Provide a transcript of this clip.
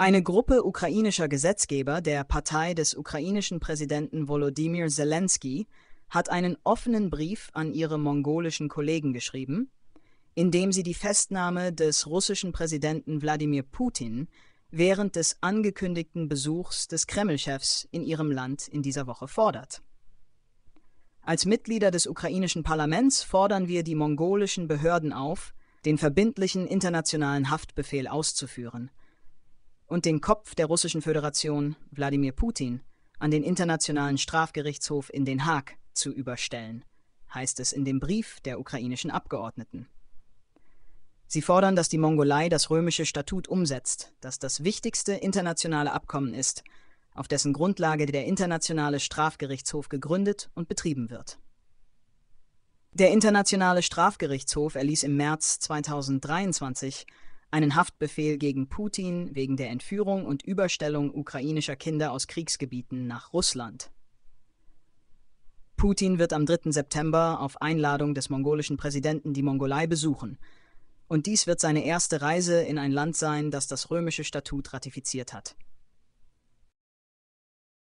Eine Gruppe ukrainischer Gesetzgeber der Partei des ukrainischen Präsidenten Volodymyr Zelensky hat einen offenen Brief an ihre mongolischen Kollegen geschrieben, in dem sie die Festnahme des russischen Präsidenten Wladimir Putin während des angekündigten Besuchs des Kremlchefs in ihrem Land in dieser Woche fordert. Als Mitglieder des ukrainischen Parlaments fordern wir die mongolischen Behörden auf, den verbindlichen internationalen Haftbefehl auszuführen und den Kopf der Russischen Föderation, Wladimir Putin, an den Internationalen Strafgerichtshof in Den Haag zu überstellen, heißt es in dem Brief der ukrainischen Abgeordneten. Sie fordern, dass die Mongolei das römische Statut umsetzt, das das wichtigste internationale Abkommen ist, auf dessen Grundlage der Internationale Strafgerichtshof gegründet und betrieben wird. Der Internationale Strafgerichtshof erließ im März 2023 einen Haftbefehl gegen Putin wegen der Entführung und Überstellung ukrainischer Kinder aus Kriegsgebieten nach Russland. Putin wird am 3. September auf Einladung des mongolischen Präsidenten die Mongolei besuchen. Und dies wird seine erste Reise in ein Land sein, das das römische Statut ratifiziert hat.